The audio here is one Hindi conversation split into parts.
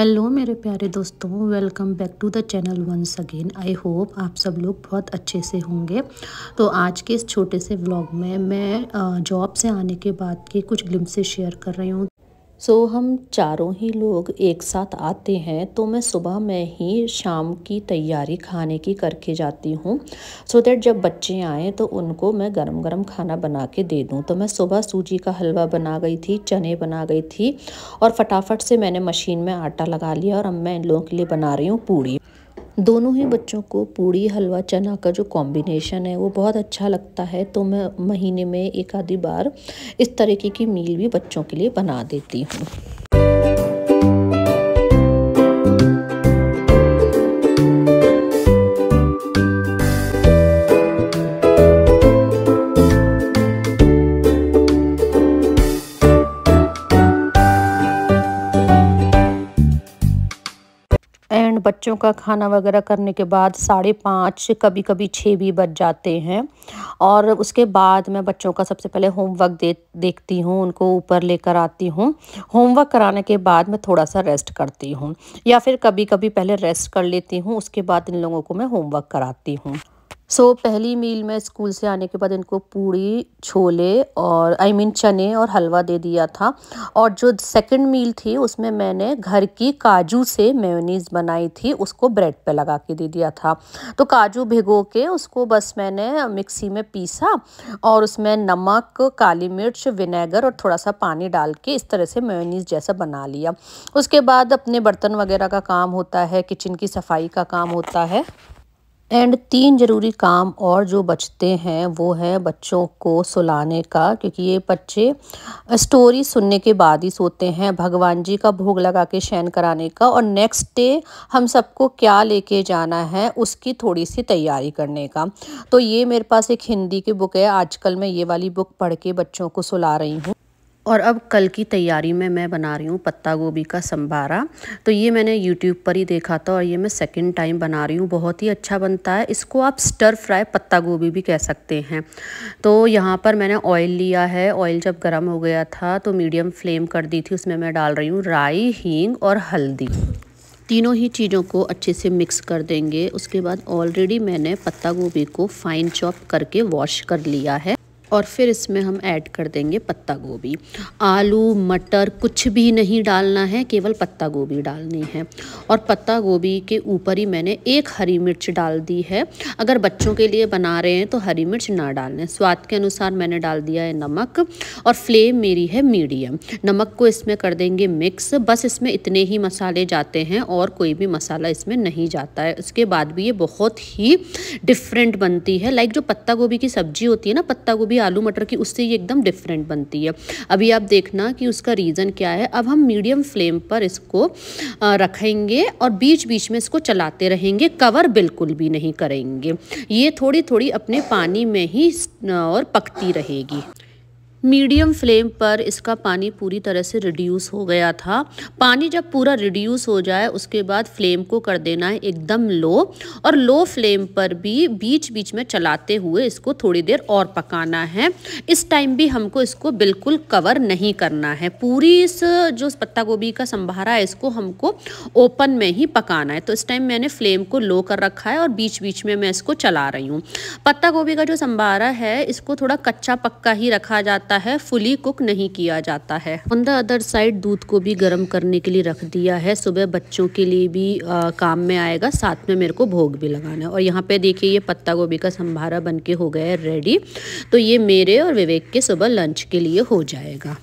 हेलो मेरे प्यारे दोस्तों welcome back to the channel once again I hope आप सब लोग बहुत अच्छे से होंगे तो आज के इस छोटे से व्लॉग में मैं जॉब से आने के बाद के कुछ ग्लिम्से शेयर कर रही हूँ सो so, हम चारों ही लोग एक साथ आते हैं तो मैं सुबह में ही शाम की तैयारी खाने की करके जाती हूँ सो दैट जब बच्चे आएँ तो उनको मैं गरम गरम खाना बना के दे दूँ तो मैं सुबह सूजी का हलवा बना गई थी चने बना गई थी और फटाफट से मैंने मशीन में आटा लगा लिया और अब मैं इन लोगों के लिए बना रही हूँ पूड़ी दोनों ही बच्चों को पूड़ी हलवा चना का जो कॉम्बिनेशन है वो बहुत अच्छा लगता है तो मैं महीने में एक आधी बार इस तरीके की मील भी बच्चों के लिए बना देती हूँ बच्चों का खाना वगैरह करने के बाद साढ़े पाँच कभी कभी छः भी बज जाते हैं और उसके बाद मैं बच्चों का सबसे पहले होमवर्क दे देखती हूँ उनको ऊपर लेकर आती हूँ होमवर्क कराने के बाद मैं थोड़ा सा रेस्ट करती हूँ या फिर कभी कभी पहले रेस्ट कर लेती हूँ उसके बाद इन लोगों को मैं होमवर्क कराती हूँ सो so, पहली मील में स्कूल से आने के बाद इनको पूड़ी छोले और आई I मीन mean, चने और हलवा दे दिया था और जो सेकंड मील थी उसमें मैंने घर की काजू से मेयोनीज बनाई थी उसको ब्रेड पे लगा के दे दिया था तो काजू भिगो के उसको बस मैंने मिक्सी में पीसा और उसमें नमक काली मिर्च विनेगर और थोड़ा सा पानी डाल के इस तरह से मेयोनीज जैसा बना लिया उसके बाद अपने बर्तन वगैरह का काम होता है किचन की सफाई का काम होता है एंड तीन ज़रूरी काम और जो बचते हैं वो है बच्चों को सुलाने का क्योंकि ये बच्चे स्टोरी सुनने के बाद ही सोते हैं भगवान जी का भोग लगा के शयन कराने का और नेक्स्ट डे हम सबको क्या लेके जाना है उसकी थोड़ी सी तैयारी करने का तो ये मेरे पास एक हिंदी की बुक है आजकल मैं ये वाली बुक पढ़ के बच्चों को सुला रही हूँ और अब कल की तैयारी में मैं बना रही हूँ पत्ता गोभी का संभारा तो ये मैंने यूट्यूब पर ही देखा था और ये मैं सेकेंड टाइम बना रही हूँ बहुत ही अच्छा बनता है इसको आप स्टर फ्राई पत्ता गोभी भी कह सकते हैं तो यहाँ पर मैंने ऑयल लिया है ऑयल जब गर्म हो गया था तो मीडियम फ्लेम कर दी थी उसमें मैं डाल रही हूँ राई हींग और हल्दी तीनों ही चीज़ों को अच्छे से मिक्स कर देंगे उसके बाद ऑलरेडी मैंने पत्ता गोभी को फाइन चॉप करके वॉश कर लिया है और फिर इसमें हम ऐड कर देंगे पत्ता गोभी आलू मटर कुछ भी नहीं डालना है केवल पत्ता गोभी डालनी है और पत्ता गोभी के ऊपर ही मैंने एक हरी मिर्च डाल दी है अगर बच्चों के लिए बना रहे हैं तो हरी मिर्च ना डालें स्वाद के अनुसार मैंने डाल दिया है नमक और फ्लेम मेरी है मीडियम नमक को इसमें कर देंगे मिक्स बस इसमें इतने ही मसाले जाते हैं और कोई भी मसाला इसमें नहीं जाता है उसके बाद भी ये बहुत ही डिफरेंट बनती है लाइक जो पत्ता गोभी की सब्ज़ी होती है ना पत्ता गोभी आलू मटर की उससे ये एकदम डिफरेंट बनती है अभी आप देखना कि उसका रीज़न क्या है अब हम मीडियम फ्लेम पर इसको रखेंगे और बीच बीच में इसको चलाते रहेंगे कवर बिल्कुल भी नहीं करेंगे ये थोड़ी थोड़ी अपने पानी में ही और पकती रहेगी मीडियम फ्लेम पर इसका पानी पूरी तरह से रिड्यूस हो गया था पानी जब पूरा रिड्यूस हो जाए उसके बाद फ्लेम को कर देना है एकदम लो और लो फ्लेम पर भी बीच बीच में चलाते हुए इसको थोड़ी देर और पकाना है इस टाइम भी हमको इसको बिल्कुल कवर नहीं करना है पूरी इस जो पत्ता गोभी का संभारा है इसको हमको ओपन में ही पकाना है तो इस टाइम मैंने फ्लेम को लो कर रखा है और बीच बीच में मैं इसको चला रही हूँ पत्ता गोभी का जो संभारा है इसको थोड़ा कच्चा पक्का ही रखा जाता जाता है फुली कुक नहीं किया जाता है ऑन द अदर साइड दूध को भी गर्म करने के लिए रख दिया है सुबह बच्चों के लिए भी आ, काम में आएगा साथ में मेरे को भोग भी लगाना है और यहाँ पे देखिए ये पत्ता गोभी का संभारा बन के हो गया है रेडी तो ये मेरे और विवेक के सुबह लंच के लिए हो जाएगा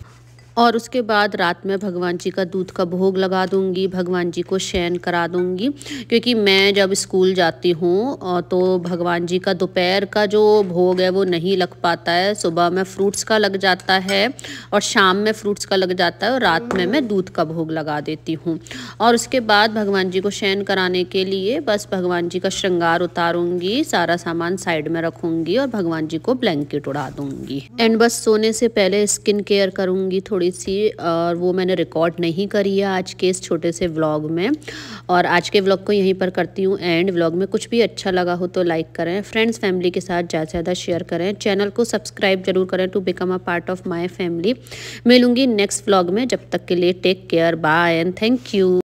और उसके बाद रात में भगवान जी का दूध का भोग लगा दूंगी भगवान जी को शयन करा दूंगी क्योंकि मैं जब स्कूल जाती हूँ तो भगवान जी का दोपहर का जो भोग है वो नहीं लग पाता है सुबह में फ्रूट्स का लग जाता है और शाम में फ्रूट्स का लग जाता है और रात में मैं दूध का भोग लगा देती हूँ और उसके बाद भगवान जी को शयन कराने के लिए बस भगवान जी का श्रृंगार उतारूंगी सारा सामान साइड में रखूंगी और भगवान जी को ब्लैंकेट उड़ा दूंगी एंड बस सोने से पहले स्किन केयर करूंगी थोड़ी थोड़ी सी और वो मैंने रिकॉर्ड नहीं करी है आज के इस छोटे से व्लॉग में और आज के व्लॉग को यहीं पर करती हूँ एंड व्लॉग में कुछ भी अच्छा लगा हो तो लाइक करें फ्रेंड्स फैमिली के साथ ज़्यादा से ज़्यादा शेयर करें चैनल को सब्सक्राइब जरूर करें to become a part of my family मिलूंगी नेक्स्ट व्लॉग में जब तक के लिए take care bye and thank you